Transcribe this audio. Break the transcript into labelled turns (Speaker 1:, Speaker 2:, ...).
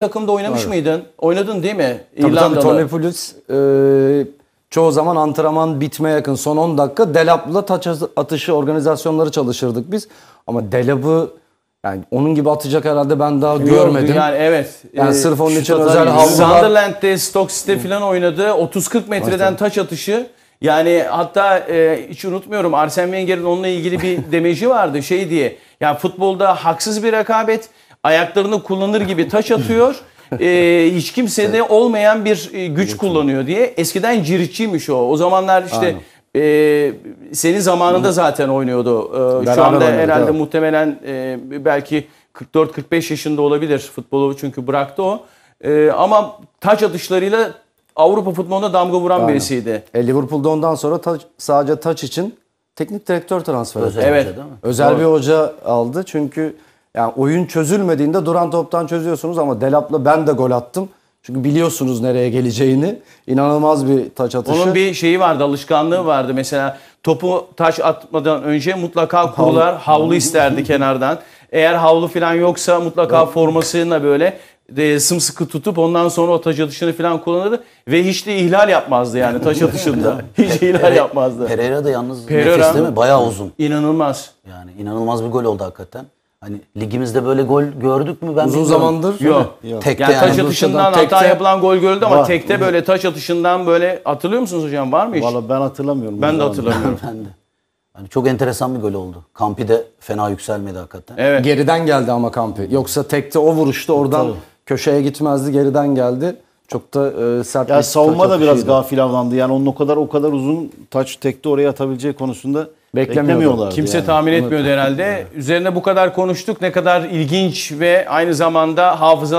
Speaker 1: takımda oynamış evet. mıydın? Oynadın değil mi? Tabii İrlanda'da. tabii
Speaker 2: Tony e, çoğu zaman antrenman bitmeye yakın son 10 dakika Delap'la taç atışı organizasyonları çalışırdık biz. Ama Delap'ı yani onun gibi atacak herhalde ben daha Gördüm, görmedim. Yani
Speaker 1: evet. Yani e, sırf onun için özel havlular. Sunderland'de, Stoke City falan oynadı. 30-40 metreden taç atışı. Yani hatta e, hiç unutmuyorum Arsene Wenger'in onunla ilgili bir demeci vardı şey diye. Ya yani futbolda haksız bir rekabet ayaklarını kullanır gibi taş atıyor. e, hiç kimsede olmayan bir e, güç kullanıyor diye. Eskiden ciritçiymiş o. O zamanlar işte Aynen. E, senin zamanında zaten oynuyordu. Ee, Beraber şu anda oynadık, herhalde muhtemelen e, belki 44-45 yaşında olabilir futbolu çünkü bıraktı o. Ee, ama taç atışlarıyla Avrupa futboluna damga vuran Aynen. birisiydi.
Speaker 2: E, Liverpool'da ondan sonra taç, sadece taç için teknik direktör transferi. Özel evet. hoca değil mi? Özel bir hoca aldı çünkü yani oyun çözülmediğinde duran toptan çözüyorsunuz ama Delap'la ben de gol attım. Çünkü biliyorsunuz nereye geleceğini. İnanılmaz bir taç atışı. Onun bir
Speaker 1: şeyi vardı, alışkanlığı vardı. Mesela topu taş atmadan önce mutlaka kurular havlu, isterdi kenardan. Eğer havlu falan yoksa mutlaka evet. formasıyla böyle de sımsıkı tutup ondan sonra o taç atışını falan kullanırdı ve hiç de ihlal yapmazdı yani taç atışında. hiç ihlal yapmazdı. Pereira da yalnız Pereira, nefis değil mi? Bayağı uzun.
Speaker 3: İnanılmaz. Yani inanılmaz bir gol oldu hakikaten. Hani ligimizde böyle gol gördük mü ben Uzun zamandır yok. yok. Tekte yani, yani taç atışından tekte, hata
Speaker 1: yapılan gol gördü ama var. tekte böyle taş atışından böyle hatırlıyor musunuz hocam var mı hiç? Vallahi ben hatırlamıyorum. Ben de hatırlamıyorum.
Speaker 3: ben de. Yani çok enteresan bir gol oldu. Kampi de fena yükselmedi hakikaten. Evet. Geriden geldi ama Kampi. Yoksa tekte o vuruşta oradan Tabii. köşeye
Speaker 2: gitmezdi geriden geldi. Çok da e, sert ya bir savunma da biraz gafil
Speaker 3: avlandı. Yani onun o kadar
Speaker 2: o kadar uzun taç tekte oraya atabileceği konusunda beklemiyorlar. Kimse yani. tahmin etmiyordu
Speaker 1: herhalde. Üzerine bu kadar konuştuk. Ne kadar ilginç ve aynı zamanda hafızalı